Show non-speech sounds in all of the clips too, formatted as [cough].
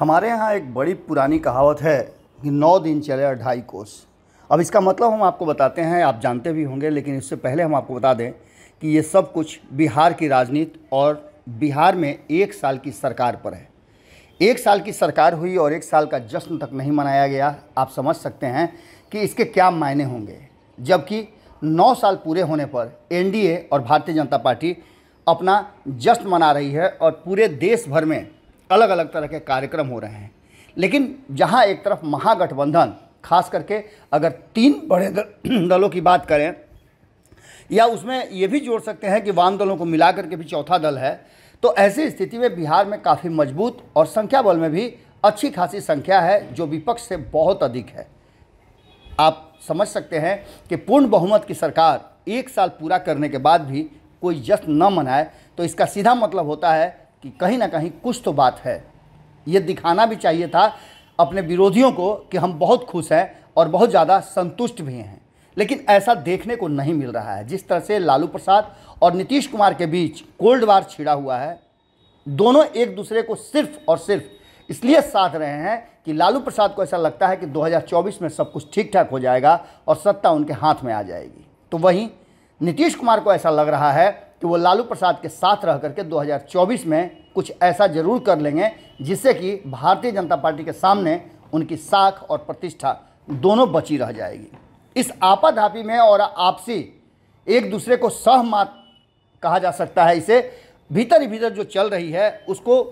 हमारे यहाँ एक बड़ी पुरानी कहावत है कि नौ दिन चले और ढाई कोस अब इसका मतलब हम आपको बताते हैं आप जानते भी होंगे लेकिन इससे पहले हम आपको बता दें कि ये सब कुछ बिहार की राजनीति और बिहार में एक साल की सरकार पर है एक साल की सरकार हुई और एक साल का जश्न तक नहीं मनाया गया आप समझ सकते हैं कि इसके क्या मायने होंगे जबकि नौ साल पूरे होने पर एनडीए और भारतीय जनता पार्टी अपना जश्न मना रही है और पूरे देश भर में अलग अलग तरह के कार्यक्रम हो रहे हैं लेकिन जहाँ एक तरफ महागठबंधन खास करके अगर तीन बड़े [clears throat] दलों की बात करें या उसमें ये भी जोड़ सकते हैं कि वाम दलों को मिला करके भी चौथा दल है तो ऐसी स्थिति में बिहार में काफ़ी मजबूत और संख्या बल में भी अच्छी खासी संख्या है जो विपक्ष से बहुत अधिक है आप समझ सकते हैं कि पूर्ण बहुमत की सरकार एक साल पूरा करने के बाद भी कोई जश्न न मनाए तो इसका सीधा मतलब होता है कि कहीं ना कहीं कुछ तो बात है ये दिखाना भी चाहिए था अपने विरोधियों को कि हम बहुत खुश हैं और बहुत ज़्यादा संतुष्ट भी हैं लेकिन ऐसा देखने को नहीं मिल रहा है जिस तरह से लालू प्रसाद और नीतीश कुमार के बीच कोल्ड वार छिड़ा हुआ है दोनों एक दूसरे को सिर्फ और सिर्फ इसलिए साथ रहे हैं कि लालू प्रसाद को ऐसा लगता है कि 2024 में सब कुछ ठीक ठाक हो जाएगा और सत्ता उनके हाथ में आ जाएगी तो वहीं नीतीश कुमार को ऐसा लग रहा है कि वो लालू प्रसाद के साथ रह करके 2024 में कुछ ऐसा जरूर कर लेंगे जिससे कि भारतीय जनता पार्टी के सामने उनकी साख और प्रतिष्ठा दोनों बची रह जाएगी इस आपाधापी में और आपसी एक दूसरे को सहमत कहा जा सकता है इसे भीतर ही भीतर जो चल रही है उसको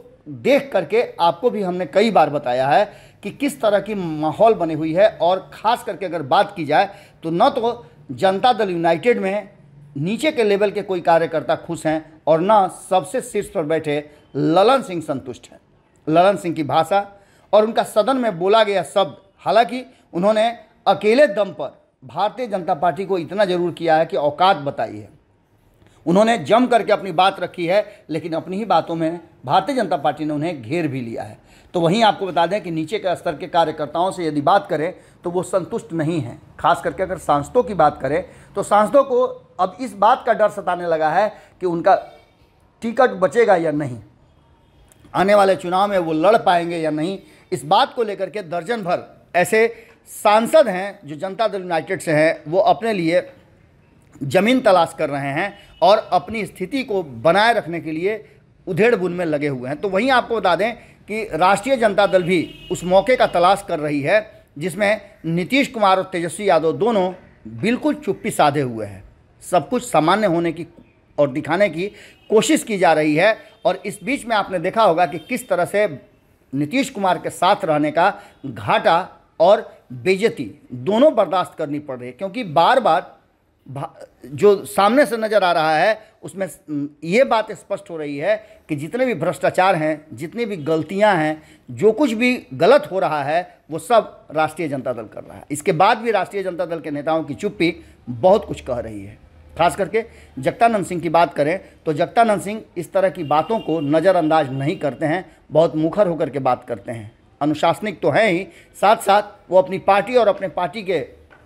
देख करके आपको भी हमने कई बार बताया है कि किस तरह की माहौल बनी हुई है और ख़ास करके अगर बात की जाए तो न तो जनता दल यूनाइटेड में नीचे के लेवल के कोई कार्यकर्ता खुश हैं और न सबसे शीर्ष पर बैठे ललन सिंह संतुष्ट हैं ललन सिंह की भाषा और उनका सदन में बोला गया शब्द हालांकि उन्होंने अकेले दम पर भारतीय जनता पार्टी को इतना जरूर किया है कि औकात बताई है उन्होंने जम करके अपनी बात रखी है लेकिन अपनी ही बातों में भारतीय जनता पार्टी ने उन्हें घेर भी लिया है तो वहीं आपको बता दें कि नीचे के स्तर के कार्यकर्ताओं से यदि बात करें तो वो संतुष्ट नहीं हैं खास करके अगर सांसदों की बात करें तो सांसदों को अब इस बात का डर सताने लगा है कि उनका टिकट बचेगा या नहीं आने वाले चुनाव में वो लड़ पाएंगे या नहीं इस बात को लेकर के दर्जन भर ऐसे सांसद हैं जो जनता दल यूनाइटेड से हैं वो अपने लिए ज़मीन तलाश कर रहे हैं और अपनी स्थिति को बनाए रखने के लिए उधेड़ बुन में लगे हुए हैं तो वहीं आपको बता दें कि राष्ट्रीय जनता दल भी उस मौके का तलाश कर रही है जिसमें नीतीश कुमार और तेजस्वी यादव दोनों बिल्कुल चुप्पी साधे हुए हैं सब कुछ सामान्य होने की और दिखाने की कोशिश की जा रही है और इस बीच में आपने देखा होगा कि किस तरह से नीतीश कुमार के साथ रहने का घाटा और बेजती दोनों बर्दाश्त करनी पड़ रही है क्योंकि बार बार जो सामने से नज़र आ रहा है उसमें ये बात स्पष्ट हो रही है कि जितने भी भ्रष्टाचार हैं जितनी भी गलतियां हैं जो कुछ भी गलत हो रहा है वो सब राष्ट्रीय जनता दल कर रहा है इसके बाद भी राष्ट्रीय जनता दल के नेताओं की चुप्पी बहुत कुछ कह रही है खास करके जगतानंद सिंह की बात करें तो जगतानंद सिंह इस तरह की बातों को नज़रअंदाज नहीं करते हैं बहुत मुखर होकर के बात करते हैं अनुशासनिक तो हैं ही साथ साथ वो अपनी पार्टी और अपने पार्टी के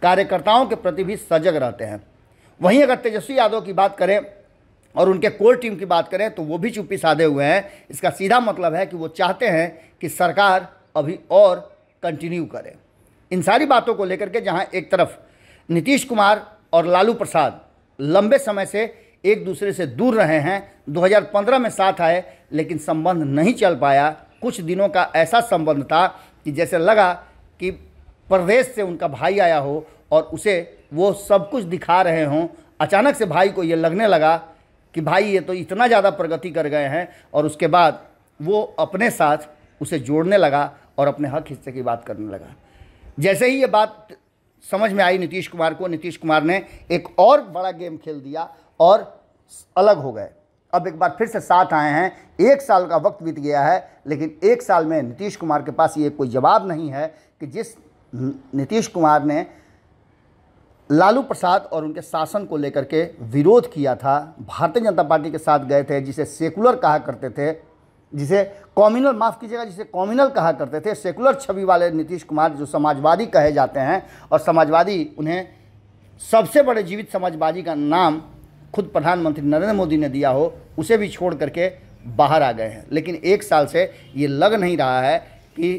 कार्यकर्ताओं के प्रति भी सजग रहते हैं वहीं अगर तेजस्वी यादव की बात करें और उनके कोर टीम की बात करें तो वो भी चुप्पी साधे हुए हैं इसका सीधा मतलब है कि वो चाहते हैं कि सरकार अभी और कंटिन्यू करे इन सारी बातों को लेकर के जहां एक तरफ नीतीश कुमार और लालू प्रसाद लंबे समय से एक दूसरे से दूर रहे हैं 2015 में साथ आए लेकिन संबंध नहीं चल पाया कुछ दिनों का ऐसा संबंध था कि जैसे लगा कि प्रदेश से उनका भाई आया हो और उसे वो सब कुछ दिखा रहे हों अचानक से भाई को ये लगने लगा कि भाई ये तो इतना ज़्यादा प्रगति कर गए हैं और उसके बाद वो अपने साथ उसे जोड़ने लगा और अपने हक हिस्से की बात करने लगा जैसे ही ये बात समझ में आई नीतीश कुमार को नीतीश कुमार ने एक और बड़ा गेम खेल दिया और अलग हो गए अब एक बार फिर से साथ आए हैं एक साल का वक्त बीत गया है लेकिन एक साल में नीतीश कुमार के पास ये कोई जवाब नहीं है कि जिस नीतीश कुमार ने लालू प्रसाद और उनके शासन को लेकर के विरोध किया था भारतीय जनता पार्टी के साथ गए थे जिसे सेकुलर कहा करते थे जिसे कॉम्युनल माफ़ कीजिएगा जिसे कॉम्युनल कहा करते थे सेकुलर छवि वाले नीतीश कुमार जो समाजवादी कहे जाते हैं और समाजवादी उन्हें सबसे बड़े जीवित समाजवादी का नाम खुद प्रधानमंत्री नरेंद्र मोदी ने दिया हो उसे भी छोड़ करके बाहर आ गए हैं लेकिन एक साल से ये लग नहीं रहा है कि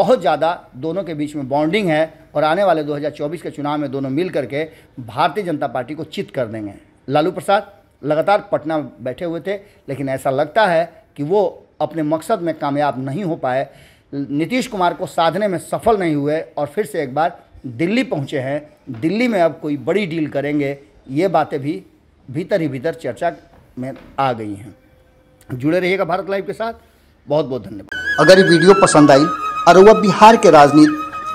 बहुत ज़्यादा दोनों के बीच में बॉन्डिंग है और आने वाले 2024 के चुनाव में दोनों मिल करके भारतीय जनता पार्टी को चित कर देंगे लालू प्रसाद लगातार पटना बैठे हुए थे लेकिन ऐसा लगता है कि वो अपने मकसद में कामयाब नहीं हो पाए नीतीश कुमार को साधने में सफल नहीं हुए और फिर से एक बार दिल्ली पहुँचे हैं दिल्ली में अब कोई बड़ी डील करेंगे ये बातें भी भीतर ही भीतर चर्चा में आ गई हैं जुड़े रहिएगा भारत लाइव के साथ बहुत बहुत धन्यवाद अगर ये वीडियो पसंद आई और वह बिहार के राजनीति